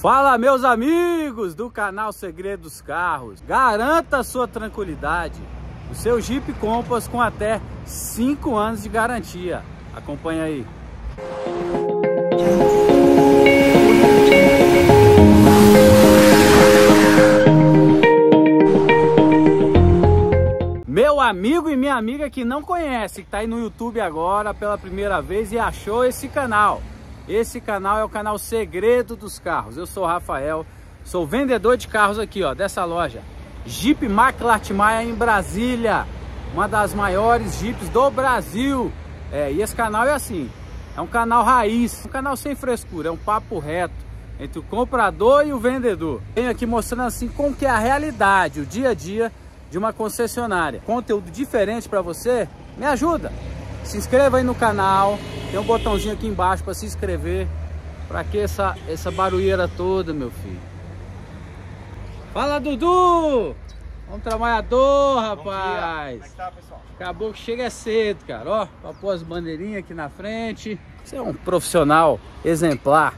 Fala meus amigos do canal Segredos Carros, garanta a sua tranquilidade, o seu Jeep Compass com até 5 anos de garantia, acompanha aí. Meu amigo e minha amiga que não conhece, que está aí no YouTube agora pela primeira vez e achou esse canal, esse canal é o canal Segredo dos Carros. Eu sou o Rafael, sou vendedor de carros aqui, ó, dessa loja. Jeep Mac Latimaia em Brasília, uma das maiores Jeeps do Brasil. É, e esse canal é assim, é um canal raiz, um canal sem frescura, é um papo reto entre o comprador e o vendedor. Venho aqui mostrando assim como que é a realidade, o dia a dia de uma concessionária. Conteúdo diferente para você, me ajuda! Se inscreva aí no canal, tem um botãozinho aqui embaixo para se inscrever. para que essa, essa barulheira toda, meu filho? Fala, Dudu! Vamos trabalhador, rapaz! Como é tá, Acabou que chega cedo, cara. Ó, pra pôr as bandeirinhas aqui na frente. Você é um profissional exemplar,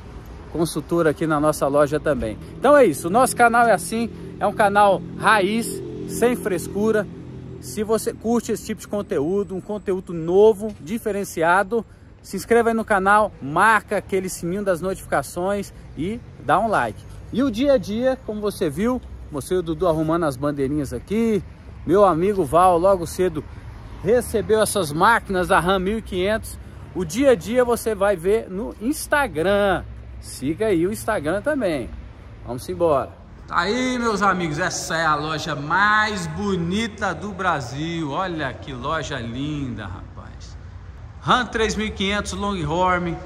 consultor aqui na nossa loja também. Então é isso, o nosso canal é assim, é um canal raiz, sem frescura, se você curte esse tipo de conteúdo, um conteúdo novo, diferenciado, se inscreva aí no canal, marca aquele sininho das notificações e dá um like. E o dia a dia, como você viu, e o Dudu arrumando as bandeirinhas aqui, meu amigo Val logo cedo recebeu essas máquinas da RAM 1500. O dia a dia você vai ver no Instagram. Siga aí o Instagram também. Vamos embora. Aí, meus amigos, essa é a loja mais bonita do Brasil. Olha que loja linda, rapaz. Ram 3500 Longhorn,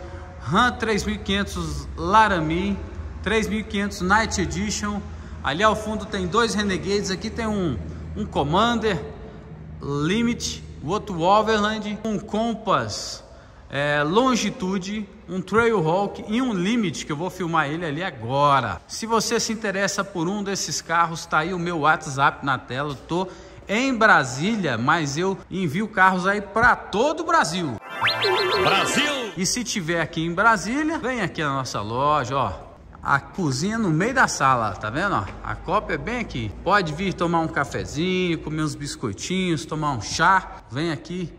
Ram 3500 Laramie, 3500 Night Edition. Ali ao fundo tem dois Renegades, aqui tem um, um Commander Limit, o outro Overland, um Compass é, longitude, um Trailhawk e um Limit, que eu vou filmar ele ali agora. Se você se interessa por um desses carros, tá aí o meu WhatsApp na tela, eu tô em Brasília, mas eu envio carros aí para todo o Brasil. Brasil! E se tiver aqui em Brasília, vem aqui na nossa loja, ó. A cozinha no meio da sala, tá vendo? Ó? A copa é bem aqui. Pode vir tomar um cafezinho, comer uns biscoitinhos, tomar um chá. Vem aqui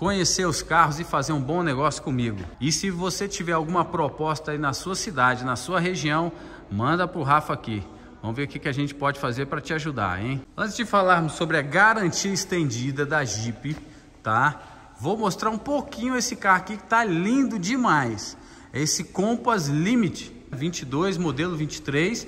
conhecer os carros e fazer um bom negócio comigo. E se você tiver alguma proposta aí na sua cidade, na sua região, manda para o Rafa aqui. Vamos ver o que, que a gente pode fazer para te ajudar, hein? Antes de falarmos sobre a garantia estendida da Jeep, tá? Vou mostrar um pouquinho esse carro aqui que tá lindo demais. É esse Compass Limit 22, modelo 23,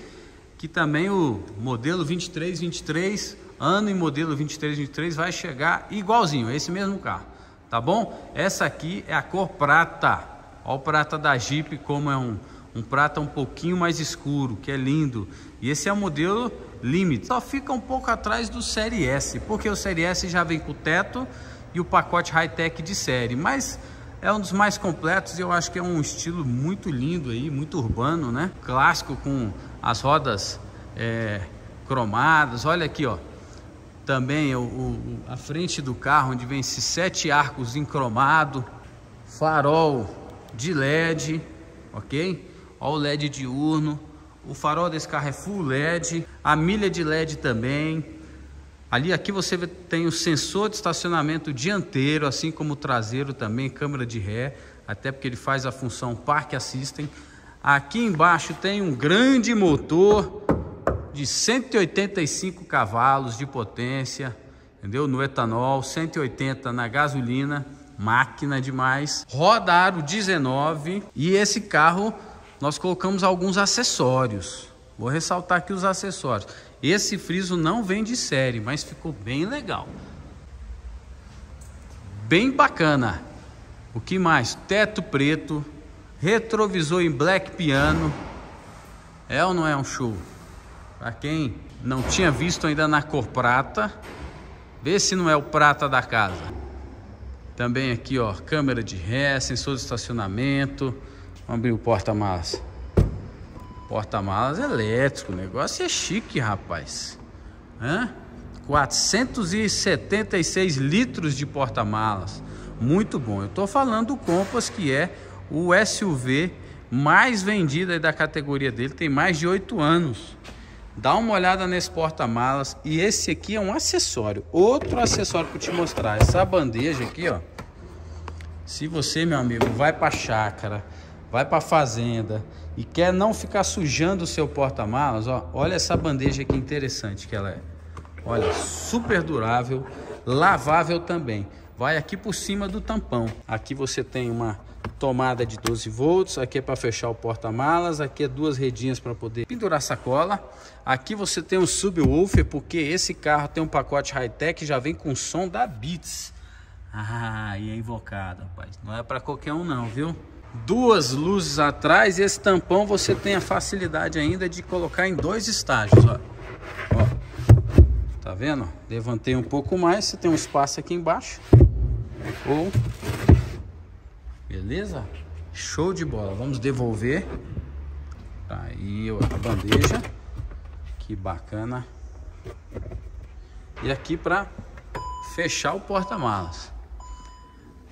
que também o modelo 2323, 23, ano e modelo 2323 vai chegar igualzinho, é esse mesmo carro tá bom? Essa aqui é a cor prata, olha o prata da Jeep como é um, um prata um pouquinho mais escuro, que é lindo. E esse é o modelo Limit, só fica um pouco atrás do Série S, porque o Série S já vem com o teto e o pacote high-tech de série, mas é um dos mais completos e eu acho que é um estilo muito lindo aí, muito urbano, né? Clássico com as rodas é, cromadas, olha aqui ó, também é o, o, a frente do carro, onde vem esses sete arcos em cromado, farol de LED, ok? Olha o LED diurno, o farol desse carro é full LED, a milha de LED também. Ali aqui você tem o sensor de estacionamento dianteiro, assim como o traseiro também, câmera de ré, até porque ele faz a função park assistem. Aqui embaixo tem um grande motor de 185 cavalos de potência, entendeu? No etanol, 180 na gasolina, máquina demais. Roda aro 19 e esse carro nós colocamos alguns acessórios. Vou ressaltar aqui os acessórios. Esse friso não vem de série, mas ficou bem legal. Bem bacana. O que mais? Teto preto, retrovisor em black piano. É ou não é um show? Para quem não tinha visto ainda na cor prata, vê se não é o prata da casa. Também aqui, ó, câmera de ré, sensor de estacionamento. Vamos abrir o porta-malas. Porta-malas é elétrico, o negócio é chique, rapaz. Hã? 476 litros de porta-malas. Muito bom. Eu estou falando do Compass, que é o SUV mais vendido da categoria dele, tem mais de oito anos. Dá uma olhada nesse porta-malas e esse aqui é um acessório. Outro acessório que eu te mostrar, essa bandeja aqui, ó. Se você, meu amigo, vai para chácara, vai para fazenda e quer não ficar sujando o seu porta-malas, ó, olha essa bandeja que interessante que ela é. Olha, super durável, lavável também. Vai aqui por cima do tampão. Aqui você tem uma tomada de 12 volts, aqui é para fechar o porta-malas, aqui é duas redinhas para poder pendurar a sacola. Aqui você tem um subwoofer, porque esse carro tem um pacote high-tech, já vem com som da Beats. Ah, e é invocado, rapaz. Não é para qualquer um não, viu? Duas luzes atrás e esse tampão você tem a facilidade ainda de colocar em dois estágios, ó. ó. Tá vendo? Levantei um pouco mais, você tem um espaço aqui embaixo. Ou Beleza? Show de bola. Vamos devolver. Aí tá, a bandeja. Que bacana. E aqui para fechar o porta-malas.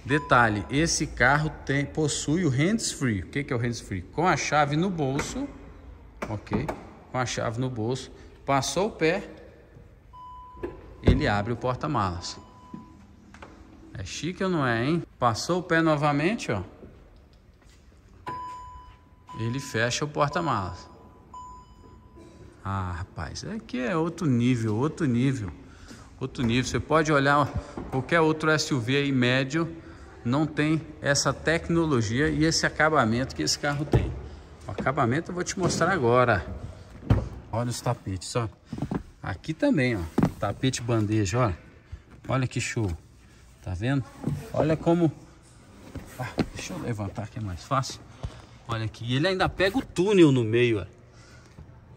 Detalhe, esse carro tem, possui o hands-free. O que, que é o hands-free? Com a chave no bolso, ok? Com a chave no bolso, passou o pé, ele abre o porta-malas. É chique ou não é, hein? Passou o pé novamente, ó. Ele fecha o porta-malas. Ah, rapaz, aqui é, é outro nível, outro nível. Outro nível. Você pode olhar qualquer outro SUV aí médio, não tem essa tecnologia e esse acabamento que esse carro tem. O acabamento eu vou te mostrar agora. Olha os tapetes, ó. Aqui também, ó. Tapete bandeja, ó. Olha que show. Tá vendo? Olha como... Ah, deixa eu levantar que é mais fácil. Olha aqui. ele ainda pega o túnel no meio, olha.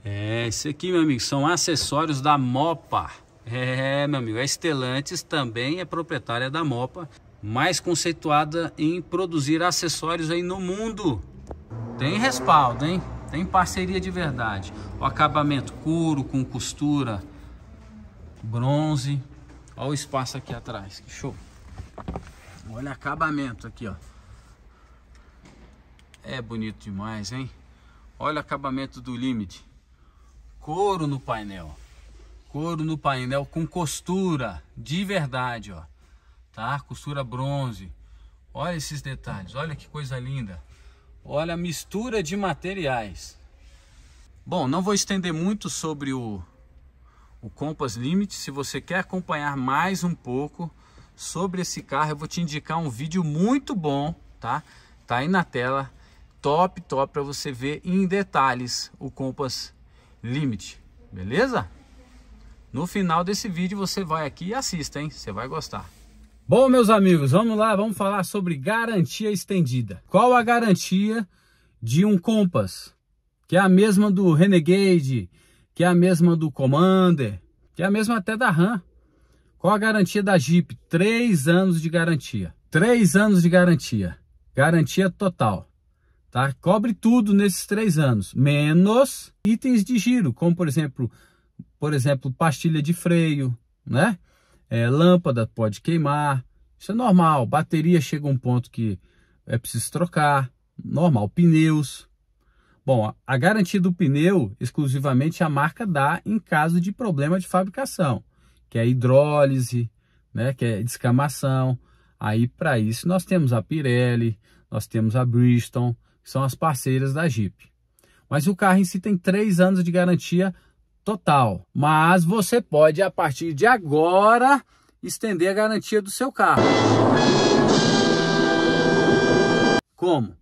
É, isso aqui, meu amigo, são acessórios da Mopa. É, meu amigo, a Estelantes também é proprietária da Mopa, mais conceituada em produzir acessórios aí no mundo. Tem respaldo, hein? Tem parceria de verdade. O acabamento couro com costura, bronze. Olha o espaço aqui atrás, que show! Olha o acabamento aqui, ó. É bonito demais, hein? Olha o acabamento do Limite. Couro no painel. Couro no painel com costura de verdade, ó. Tá? Costura bronze. Olha esses detalhes, olha que coisa linda. Olha a mistura de materiais. Bom, não vou estender muito sobre o, o Compass Limit. Se você quer acompanhar mais um pouco, sobre esse carro, eu vou te indicar um vídeo muito bom, tá? Tá aí na tela, top, top, para você ver em detalhes o Compass Limit, beleza? No final desse vídeo você vai aqui e assista, hein? Você vai gostar. Bom, meus amigos, vamos lá, vamos falar sobre garantia estendida. Qual a garantia de um Compass? Que é a mesma do Renegade, que é a mesma do Commander, que é a mesma até da Ram. Qual a garantia da Jeep? Três anos de garantia. Três anos de garantia. Garantia total. Tá? Cobre tudo nesses três anos, menos itens de giro, como por exemplo, por exemplo, pastilha de freio, né? É, lâmpada pode queimar, isso é normal. Bateria chega a um ponto que é preciso trocar, normal. Pneus. Bom, a garantia do pneu exclusivamente é a marca dá em caso de problema de fabricação que é a hidrólise, né, que é descamação. Aí para isso nós temos a Pirelli, nós temos a Bridgestone, que são as parceiras da Jeep. Mas o carro em si tem três anos de garantia total. Mas você pode, a partir de agora, estender a garantia do seu carro. Como?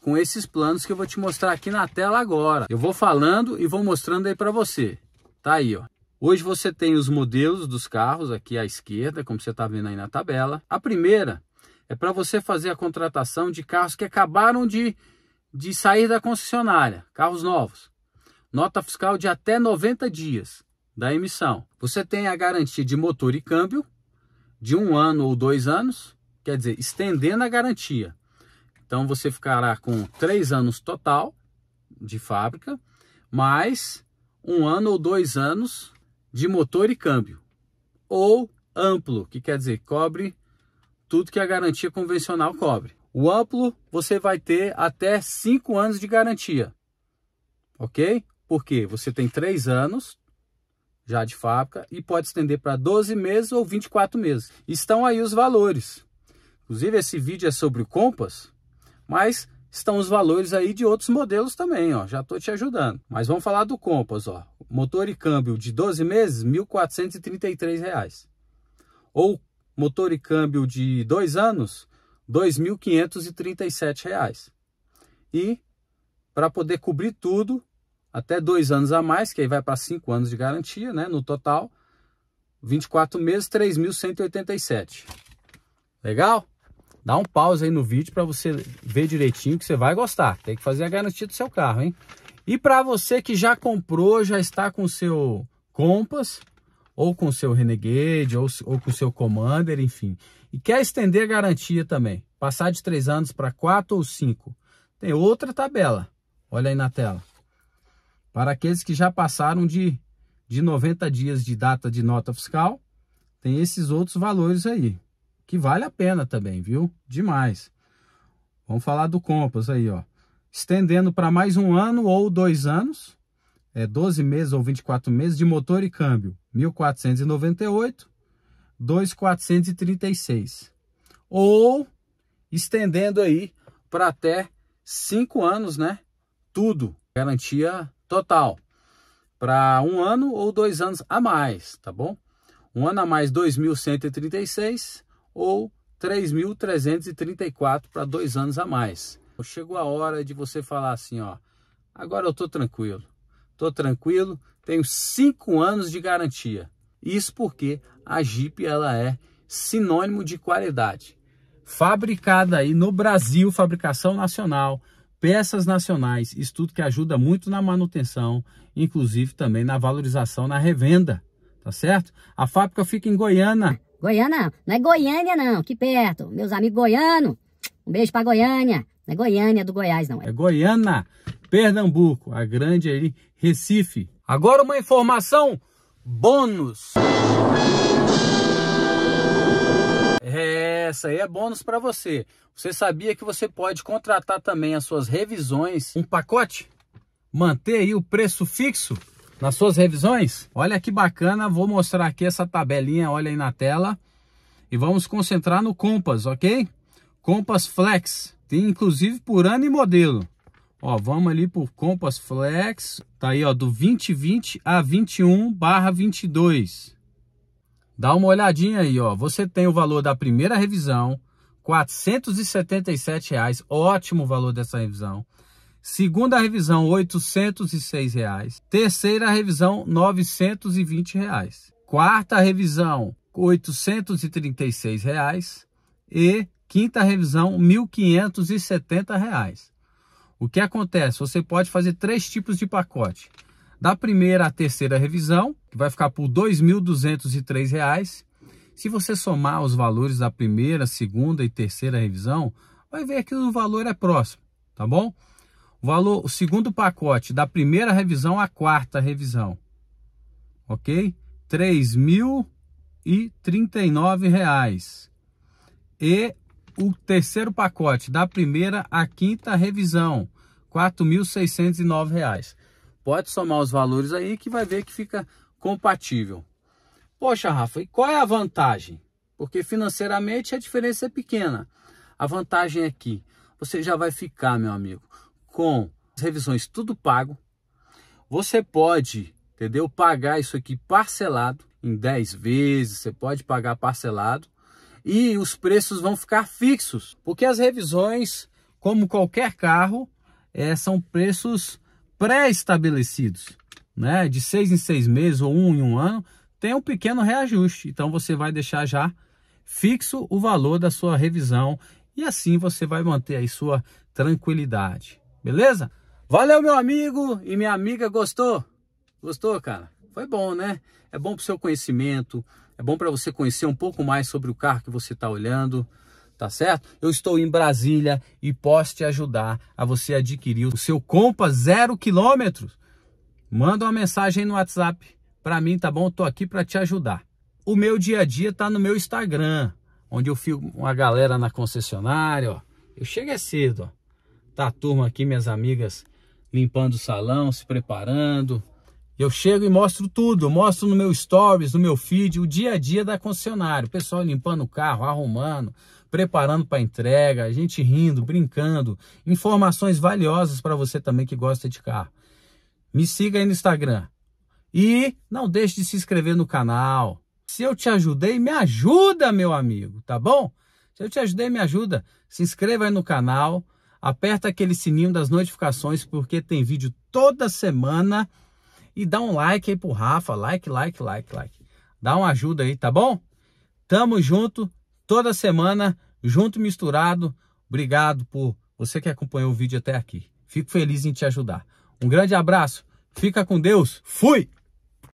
Com esses planos que eu vou te mostrar aqui na tela agora. Eu vou falando e vou mostrando aí para você. Tá aí, ó. Hoje você tem os modelos dos carros aqui à esquerda, como você está vendo aí na tabela. A primeira é para você fazer a contratação de carros que acabaram de, de sair da concessionária, carros novos. Nota fiscal de até 90 dias da emissão. Você tem a garantia de motor e câmbio de um ano ou dois anos, quer dizer, estendendo a garantia. Então você ficará com três anos total de fábrica, mais um ano ou dois anos de motor e câmbio, ou amplo, que quer dizer cobre tudo que a garantia convencional cobre. O amplo você vai ter até 5 anos de garantia, ok? Porque você tem 3 anos já de fábrica e pode estender para 12 meses ou 24 meses. Estão aí os valores. Inclusive esse vídeo é sobre o Compass, mas estão os valores aí de outros modelos também, ó. Já estou te ajudando. Mas vamos falar do Compass, ó. Motor e câmbio de 12 meses, R$ 1.433. Ou motor e câmbio de 2 anos, R$ 2.537. E para poder cobrir tudo, até dois anos a mais, que aí vai para cinco anos de garantia, né? No total, 24 meses, 3.187. Legal? Dá um pause aí no vídeo para você ver direitinho que você vai gostar. Tem que fazer a garantia do seu carro, hein? E para você que já comprou, já está com o seu Compass, ou com o seu Renegade, ou, ou com o seu Commander, enfim. E quer estender a garantia também, passar de 3 anos para 4 ou 5. Tem outra tabela, olha aí na tela. Para aqueles que já passaram de, de 90 dias de data de nota fiscal, tem esses outros valores aí que vale a pena também, viu? Demais. Vamos falar do Compass aí, ó. Estendendo para mais um ano ou dois anos, é 12 meses ou 24 meses de motor e câmbio, 1498, 2436. Ou estendendo aí para até cinco anos, né? Tudo, garantia total. Para um ano ou dois anos a mais, tá bom? Um ano a mais, 2136 ou 3.334 para dois anos a mais. Chegou a hora de você falar assim, ó, agora eu estou tranquilo, estou tranquilo, tenho cinco anos de garantia. Isso porque a Jeep ela é sinônimo de qualidade. Fabricada aí no Brasil, fabricação nacional, peças nacionais, isso tudo que ajuda muito na manutenção, inclusive também na valorização na revenda, tá certo? A fábrica fica em Goiânia, Goiânia não. Não é Goiânia não, que perto. Meus amigos goianos, um beijo pra Goiânia. Não é Goiânia do Goiás não. É Goiânia, Pernambuco, a grande aí, Recife. Agora uma informação bônus. É, essa aí é bônus para você. Você sabia que você pode contratar também as suas revisões, um pacote? Manter aí o preço fixo? nas suas revisões? Olha que bacana, vou mostrar aqui essa tabelinha, olha aí na tela. E vamos concentrar no Compass, ok? Compass Flex, tem inclusive por ano e modelo. Ó, vamos ali por Compass Flex, tá aí ó, do 2020 a 21 barra 22. Dá uma olhadinha aí, ó. Você tem o valor da primeira revisão, R$ 477, reais, ótimo valor dessa revisão segunda revisão R$ 806,00. reais, terceira revisão R$ 920,00. reais, quarta revisão R$ 836,00. reais, e quinta revisão R$ 1.570,00. Reais. O que acontece? Você pode fazer três tipos de pacote. Da primeira à terceira revisão, que vai ficar por R$ 2.203,00. Se você somar os valores da primeira, segunda e terceira revisão, vai ver que o valor é próximo, tá bom? valor, o segundo pacote da primeira revisão à quarta revisão, ok? R$ 3.039. E o terceiro pacote da primeira à quinta revisão, R$ 4.609. Pode somar os valores aí que vai ver que fica compatível. Poxa, Rafa, e qual é a vantagem? Porque financeiramente a diferença é pequena. A vantagem é que você já vai ficar, meu amigo, com revisões tudo pago. Você pode, entendeu? Pagar isso aqui parcelado em 10 vezes, você pode pagar parcelado e os preços vão ficar fixos, porque as revisões, como qualquer carro, é, são preços pré-estabelecidos, né? De seis em seis meses ou um em um ano, tem um pequeno reajuste. Então você vai deixar já fixo o valor da sua revisão e assim você vai manter aí sua tranquilidade. Beleza? Valeu, meu amigo e minha amiga. Gostou? Gostou, cara? Foi bom, né? É bom para o seu conhecimento, é bom para você conhecer um pouco mais sobre o carro que você está olhando, tá certo? Eu estou em Brasília e posso te ajudar a você adquirir o seu Compa zero quilômetros. Manda uma mensagem no WhatsApp para mim, tá bom? tô aqui para te ajudar. O meu dia a dia tá no meu Instagram, onde eu fico com a galera na concessionária, ó. Eu chego é cedo, ó. Tá a turma aqui, minhas amigas, limpando o salão, se preparando. Eu chego e mostro tudo, mostro no meu stories, no meu feed, o dia a dia da concessionária. O pessoal limpando o carro, arrumando, preparando para entrega, a gente rindo, brincando, informações valiosas para você também que gosta de carro. Me siga aí no Instagram. E não deixe de se inscrever no canal. Se eu te ajudei, me ajuda, meu amigo, tá bom? Se eu te ajudei, me ajuda. Se inscreva aí no canal aperta aquele sininho das notificações porque tem vídeo toda semana e dá um like aí pro Rafa, like, like, like, like. Dá uma ajuda aí, tá bom? Tamo junto toda semana, junto misturado. Obrigado por você que acompanhou o vídeo até aqui. Fico feliz em te ajudar. Um grande abraço. Fica com Deus. Fui.